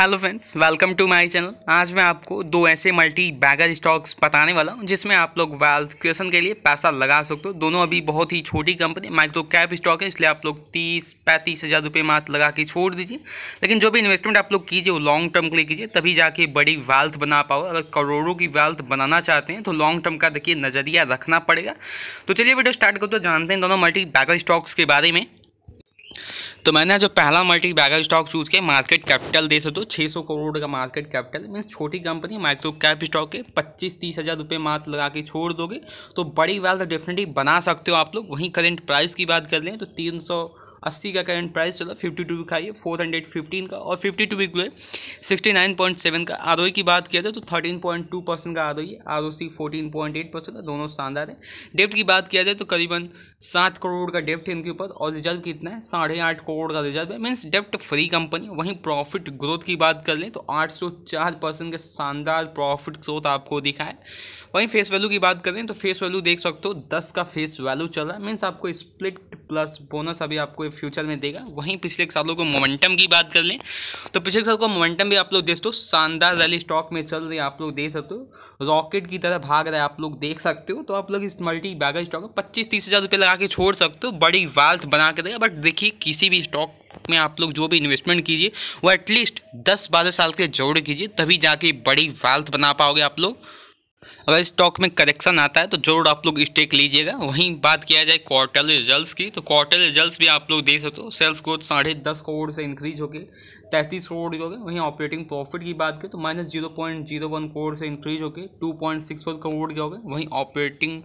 hello friends welcome to my channel आज मैं आपको दो ऐसे मल्टी बैगर स्टॉक्स बताने वाला हूं जिसमें आप लोग वेल्थ क्वेश्चन के लिए पैसा लगा सकते हो दोनों अभी बहुत ही छोटी कंपनी माइक्रो कैप स्टॉक है इसलिए आप लोग तीस पैंतीस हज़ार रुपये मात्र लगा के छोड़ दीजिए लेकिन जो भी इन्वेस्टमेंट आप लोग कीजिए वो लॉन्ग टर्म के लिए कीजिए तभी जाके बड़ी वेल्थ बना पाओ अगर करोड़ों की वेल्थ बनाना चाहते हैं तो लॉन्ग टर्म का देखिए नज़रिया रखना पड़ेगा तो चलिए वीडियो स्टार्ट करते दो जानते हैं दोनों मल्टी बैगर स्टॉक्स के बारे में तो मैंने जो पहला मल्टी बैगर स्टॉक चूज किया मार्केट कैपिटल दे सकते हो छः सौ करोड़ का मार्केट कैपिटल मीन्स छोटी कंपनी माइक्रो कैप स्टॉक के पच्चीस तीस हज़ार रुपये मात्र लगा के छोड़ दोगे तो बड़ी वेल्थ डेफिनेटली बना सकते हो आप लोग वहीं करेंट प्राइस की बात कर लें तो तीन सौ अस्सी का करंट प्राइस चलो फिफ्टी टू का ये फोर हंड्रेड फिफ्टीन का और fifty two week sixty nine point seven का आर e की बात किया जाए तो थर्टीन पॉइंट टू परसेंट का R O R O C fourteen point eight percent का दोनों शानदार है डेप्ट की बात किया जाए तो करीबन सात करोड़ का डेप्ट है इनके ऊपर और रिजल्ट कितना है साढ़े आठ करोड़ का रिचार्ज मीन्स डेप्ट फ्री कंपनी वहीं प्रॉफिट ग्रोथ की बात कर लें तो आठ सौ चार परसेंट का शानदार प्रॉफिट ग्रोथ आपको दिखा है वहीं फेस वैल्यू की बात करें तो फेस वैल्यू देख सकते हो दस का फेस वैल्यू चल रहा है मीन्स आपको स्प्लिट प्लस बोनस अभी आपको फ्यूचर में देगा वहीं पिछले सालों को मोमेंटम की बात कर लें तो पिछले साल का मोमेंटम भी आप लोग देख सकते हो शानदार रैली स्टॉक में चल रही है आप लोग देख सकते हो रॉकेट की तरह भाग रहा है आप लोग देख सकते हो तो आप लोग इस मल्टी बैगर स्टॉक पच्चीस तीस हज़ार रुपये लगा के छोड़ सकते हो बड़ी वाल्थ बना के देगा बट देखिए किसी भी स्टॉक में आप लोग जो भी इन्वेस्टमेंट कीजिए वो एटलीस्ट दस बारह साल के जोड़ कीजिए तभी जाके बड़ी वेल्थ बना पाओगे आप लोग अगर स्टॉक में करेक्शन आता है तो ज़रूर आप लोग स्टेक लीजिएगा वहीं बात किया जाए क्वार्टरली रिजल्ट्स की तो क्वार्टरली रिजल्ट्स भी आप लोग देख सकते हो सेल्स ग्रोथ साढ़े दस करोड़ से इंक्रीज होकर तैंतीस करोड़ हो गए वहीं ऑपरेटिंग प्रॉफिट की बात करें तो minus zero point zero one crore से इंक्रीज होकर two point six four crore के हो गए वहीं ऑपरेटिंग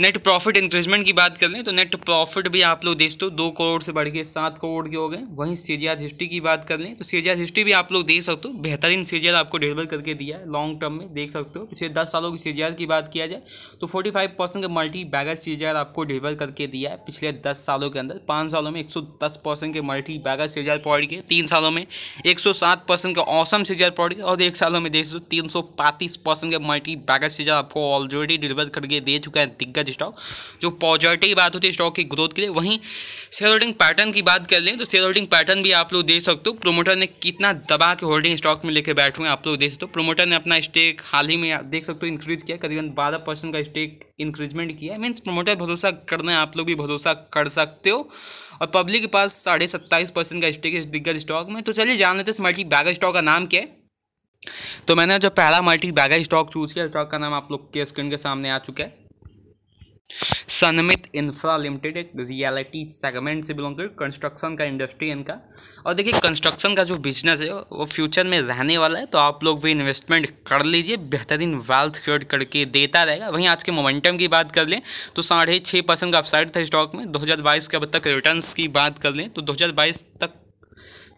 नेट प्रॉफिट इंक्रीजमेंट की बात कर लें तो नेट प्रॉफिट भी आप लोग देख हो दो करोड़ से बढ़ के सात करोड़ के हो गए वहीं सीरियाज हिस्ट्री की बात कर लें तो सीरियाज हिस्ट्री भी आप लोग देख सकते हो बेहतरीन सीरियल आपको डिलीवर करके दिया है लॉन्ग टर्म में देख सकते हो पिछले दस सालों की सीरियाज की बात किया जाए तो फोर्टी फाइव परसेंट का मल्टी बैगर सीरियल आपको डिलीवर करके दिया है पिछले दस सालों के अंदर पाँच सालों में एक सौ दस परसेंट के मल्टी बैगर सीरियल पॉइंट के तीन सालों में में 107 परसेंट का औसम सीजर प्रोडक्ट और एक सालों में देख सौ तीन परसेंट का मल्टी बैगर सीजर आपको ऑलरेडी डिलीवर करके दे चुका है दिग्गज स्टॉक जो पॉजिटिव बात होती है स्टॉक की ग्रोथ के लिए वहीं शेयर होल्डिंग पैटर्न की बात कर लें तो शेयर होल्डिंग पैटर्न भी आप लोग देख सकते हो प्रोमोटर ने कितना दबा के होल्डिंग स्टॉक में लेकर बैठे हुए आप लोग देख सकते हो प्रोमोटर ने अपना स्टेक हाल ही में देख सकते हो इंक्रीज किया करीबन बारह परसेंट का स्टेक इंक्रीजमेंट किया मीन्स प्रोमोटर भरोसा करना है आप लोग भी भरोसा कर सकते हो और पब्लिक के पास साढ़े सत्ताईस परसेंट का स्टेक है दिग्गज स्टॉक में तो चलिए जान लेते हैं इस मल्टी बैगर स्टॉक का नाम क्या है तो मैंने जो पहला मल्टी बैगर स्टॉक चूज़ किया स्टॉक का नाम आप लोग के स्क्रीन के सामने आ चुका है सनमित इंफ्रा लिमिटेड एक रियलिटी सेगमेंट से बिलोंग कर कंस्ट्रक्शन का इंडस्ट्री इनका और देखिए कंस्ट्रक्शन का जो बिजनेस है वो फ्यूचर में रहने वाला है तो आप लोग भी इन्वेस्टमेंट कर लीजिए बेहतरीन वेल्थ क्रिएट करके देता रहेगा वहीं आज के मोमेंटम की बात कर लें तो साढ़े छः परसेंट का अपसाइड था स्टॉक में बाईस के अब तक रिटर्न की बात कर लें तो बाईस तक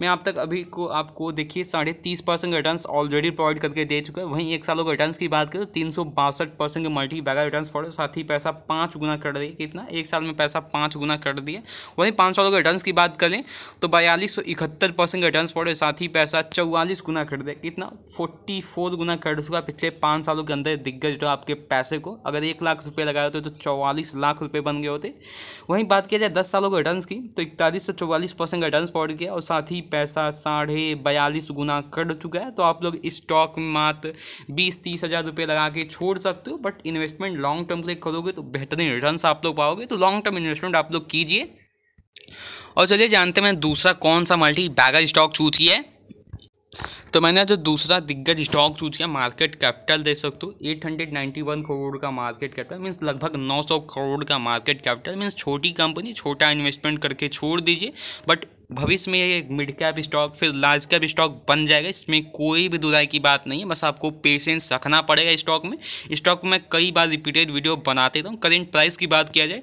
मैं आप तक अभी को आपको देखिए साढ़े तीस परसेंट रिटर्न ऑलरेडी प्रोवाइड करके दे चुका है वहीं एक सालों के रिटर्न की बात करें तो तीन सौ बासठ परसेंट के मल्टी बैगर रिटर्न पड़े साथ ही पैसा पाँच गुना कर दिए कितना एक साल में पैसा पाँच गुना कर दिया वहीं पाँच सालों के रिटर्न की बात करें तो बयालीस सौ इकहत्तर परसेंट रिटर्न पड़े साथ ही पैसा चौवालीस गुना कर दिया कितना फोर्टी फोर गुना कर चुका पिछले पाँच सालों के अंदर दिग्गज जो आपके पैसे को अगर एक लाख रुपये लगाए होते तो चौवालीस लाख रुपये बन गए होते वहीं बात किया जाए दस सालों के रिटर्न की तो इकतालीस से चौवालीस परसेंट रिटर्न पड़ गया और साथ ही पैसा साढ़े बयालीस गुना कर चुका है तो आप लोग स्टॉक में मात्र बीस तीस हज़ार रुपये लगा के छोड़ सकते हो बट इन्वेस्टमेंट लॉन्ग टर्म के लिए करोगे तो बेहतरीन रिटर्न आप लोग पाओगे तो लॉन्ग टर्म इन्वेस्टमेंट आप लोग कीजिए और चलिए जानते हैं मैंने दूसरा कौन सा मल्टी बैगर स्टॉक चूज किया है तो मैंने जो दूसरा दिग्गज स्टॉक चूज किया मार्केट कैपिटल दे सकते हो eight hundred ninety one crore का मार्केट कैपिटल मीन्स लगभग नौ सौ करोड़ का मार्केट कैपिटल मीन्स छोटी कंपनी छोटा इन्वेस्टमेंट करके छोड़ दीजिए बट भविष्य में ये मिड कैप स्टॉक फिर लार्ज कैप स्टॉक बन जाएगा इसमें कोई भी दुराई की बात नहीं है बस आपको पेशेंस रखना पड़ेगा स्टॉक में स्टॉक में कई बार रिपीटेड वीडियो बनाते रहूँ करेंट प्राइस की बात किया जाए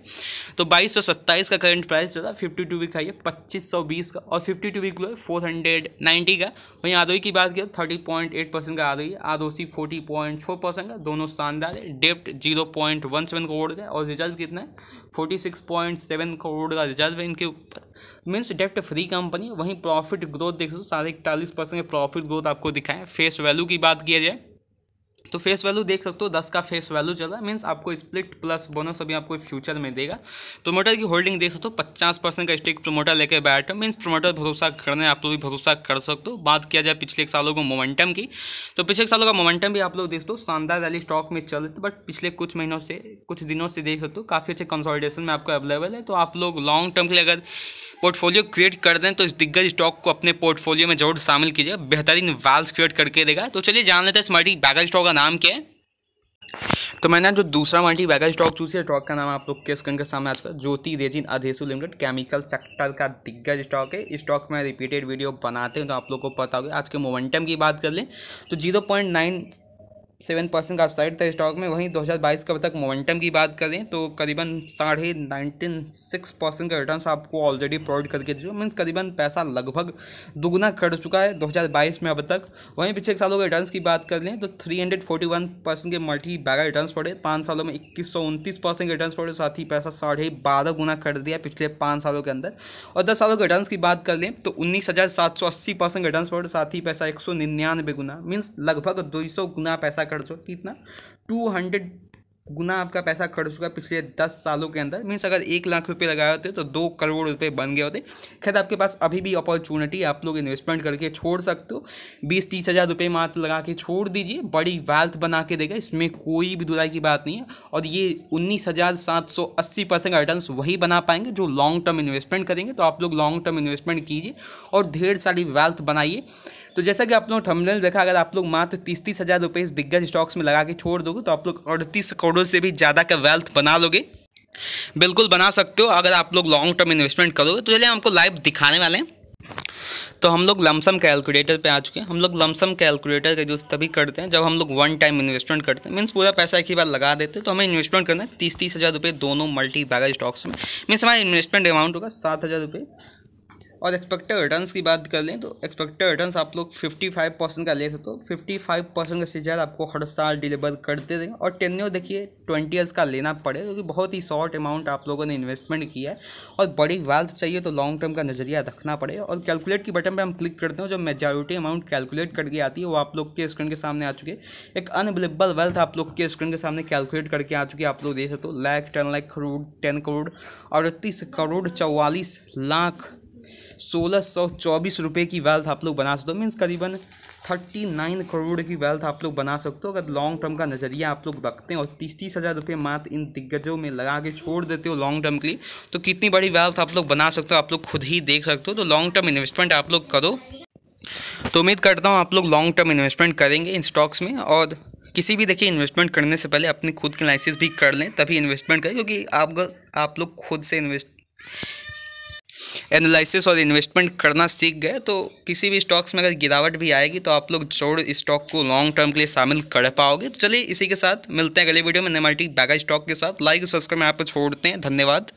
तो बाईस सौ सत्ताईस का करेंट प्राइस जो था फिफ्टी टू वीक का है पच्चीस सौ बीस का और फिफ्टी टू वीक है फोर हंड्रेड नाइन्टी का वहीं आदोई की बात किया थर्टी पॉइंट एट परसेंट का आदोई आदोसी फोर्टी पॉइंट फोर परसेंट का दोनों शानदार है डेप्ट zero point one seven crore का और रिजर्व कितना है forty six point seven crore का रिजर्व है इनके ऊपर मीन्स डेप्ट फ्री कंपनी वहीं प्रॉफिट ग्रोथ देख सकते हो साढ़े इकतालीस परसेंट प्रॉफिट ग्रोथ आपको दिखाएं फेस वैल्यू की बात किया जाए तो फेस वैल्यू देख सकते हो दस का फेस वैल्यू चला मीन्स आपको स्प्लिट प्लस बोनस अभी आपको फ्यूचर में देगा प्रोमोटर तो की होल्डिंग देख सकते हो पचास परसेंट का स्टेक प्रोमोटर लेके बैठे मीन्स प्रोमोटर भरोसा करने आप लोग भी भरोसा कर सकते हो बात किया जाए पिछले एक सालों को मोमेंटम की तो पिछले एक सालों का मोमेंटम भी आप लोग देख दो शानदार रैली स्टॉक में चल बट पिछले कुछ महीनों से कुछ दिनों से देख सकते हो काफ़ी अच्छे कंसोलिडेशन में आपको अवेलेबल है तो आप लोग लॉन्ग टर्म के लिए अगर पोर्टफोलियो क्रिएट कर दें तो इस दिग्गज स्टॉक को अपने पोर्टफोलियो में जरूर शामिल कीजिए बेहतरीन वैल्स क्रिएट करके देगा तो चलिए जान लेते हैं स्मार्टी बैगल स्टॉक नाम क्या है तो मैंने जो दूसरा मल्टी बैगर स्टॉक चूज किया स्टॉक का नाम आप लोग के स्क्रीन के सामने आता है Jyoti resin adhesives limited chemical sector का दिग्गज स्टॉक है इस स्टॉक में रिपीटेड वीडियो बनाते हैं तो आप लोग को पता होगा आज के मोमेंटम की बात कर लें तो zero point nine seven percent का अपसाइड था स्टॉक में वहीं 2022 का तक मोमेंटम की बात करें तो करीबन साढ़े नाइनटीन सिक्स परसेंट का रिटर्न आपको ऑलरेडी प्रोवाइड करके दे मीन्स करीबन पैसा लगभग दुगुना कर चुका है 2022 में अब तक वहीं पिछले एक सालों के रिटर्न की बात कर लें तो three hundred forty one percent के मल्टी बैगा रिटर्न पड़े पाँच सालों में इक्कीस सौ उनतीस परसेंट के रिटर्न पड़े साथ ही पैसा साढ़े बारह गुना कर दिया पिछले पाँच सालों के अंदर और दस सालों के रिटर्न की बात कर लें तो उन्नीस हज़ार सात सौ अस्सी परसेंट रिटर्न पड़े साथ ही पैसा एक सौ निन्यानवे गुना मीन्स लगभग दो सौ गुना पैसा पैसा खर्च चुका कितना टू हंड्रेड गुना आपका पैसा खर्च चुका पिछले दस सालों के अंदर मीन्स अगर एक लाख रुपए लगाए होते तो दो करोड़ रुपए बन गए होते खैर आपके पास अभी भी अपॉर्चुनिटी आप लोग इन्वेस्टमेंट करके छोड़ सकते हो बीस तीस हज़ार रुपये मात्र लगा के छोड़ दीजिए बड़ी वेल्थ बना के देगा इसमें कोई भी दुराई की बात नहीं है और ये उन्नीस हज़ार सात सौ अस्सी परसेंट रिटर्न वही बना पाएंगे जो लॉन्ग टर्म इन्वेस्टमेंट करेंगे तो आप लोग लॉन्ग टर्म इन्वेस्टमेंट कीजिए और ढेर सारी वेल्थ बनाइए तो जैसा कि आप लोग थंबनेल देखा अगर आप लोग मात्र तीस तीस हज़ार रुपये इस दिग्गज स्टॉक्स में लगा के छोड़ दोगे तो आप लोग अड़तीस करोड़ से भी ज़्यादा का वेल्थ बना लोगे बिल्कुल बना सकते हो अगर आप लोग लॉन्ग टर्म इन्वेस्टमेंट करोगे तो चलिए हमको लाइव दिखाने वाले हैं तो हम लोग लमसम कैलकुलेटर पे आ चुके हैं हम लोग लमसम कैलकुलेटर का यूज़ तभी करते हैं जब हम लोग वन टाइम इन्वेस्टमेंट करते हैं मीन्स पूरा पैसा एक ही बार लगा देते हैं तो हमें इन्वेस्टमेंट करना है तीस तीस हज़ार रुपये दोनों मल्टी बैगर स्टॉक्स में मीन्स हमारा इन्वेस्टमेंट अमाउंट होगा सात हज़ार रुपये और एक्सपेक्टेड रिटर्न की बात कर लें तो एक्सपेक्टेड रिटर्न आप लोग फिफ्टी फाइव परसेंट का ले सकते हो फिफ्टी फाइव परसेंट का से ज़्यादा आपको हर साल डिलीवर करते रहें और टेन्योर देखिए ट्वेंटी ईयर्स का लेना पड़े क्योंकि तो बहुत ही शॉर्ट अमाउंट आप लोगों ने इन्वेस्टमेंट किया है और बड़ी वेल्थ चाहिए तो लॉन्ग टर्म का नज़रिया रखना पड़े और कैलकुलेट की बटन पर हम क्लिक करते हैं जो मेजोरिटी अमाउंट कैलकुलेट करके आती है वो आप लोग के स्क्रीन के सामने आ चुके एक अनबिलेबल वेल्थ आप लोग के स्क्रीन के सामने कैलकुलेट करके आ चुकी है आप लोग दे सकते हो लैख टेन लाख करोड़ टेन करोड़ अड़तीस करोड़ चौवालीस लाख सोलह सौ चौबीस रुपये की वेल्थ आप लोग बना सकते हो मीन्स करीबन थर्टी नाइन करोड़ की वेल्थ आप लोग बना सकते हो अगर लॉन्ग टर्म का नज़रिया आप लोग रखते हैं और तीस तीस हज़ार रुपये मात्र इन दिग्गजों में लगा के छोड़ देते हो लॉन्ग टर्म के लिए तो कितनी बड़ी वेल्थ आप लोग बना सकते हो आप लोग खुद ही देख सकते हो तो लॉन्ग टर्म इन्वेस्टमेंट आप लोग करो तो उम्मीद करता हूँ आप लोग लॉन्ग टर्म इन्वेस्टमेंट करेंगे इन स्टॉक्स में और किसी भी देखिए इन्वेस्टमेंट करने से पहले अपनी खुद की लाइसेंस भी कर लें तभी इन्वेस्टमेंट करें क्योंकि आप आप लोग खुद से इन्वेस्ट एनालिसिस और इन्वेस्टमेंट करना सीख गए तो किसी भी स्टॉक्स में अगर गिरावट भी आएगी तो आप लोग जोड़ स्टॉक को लॉन्ग टर्म के लिए शामिल कर पाओगे तो चलिए इसी के साथ मिलते हैं अगले वीडियो में नेमार्टिक बैगा स्टॉक के साथ लाइक सब्सक्राइब मैं आपको छोड़ते हैं धन्यवाद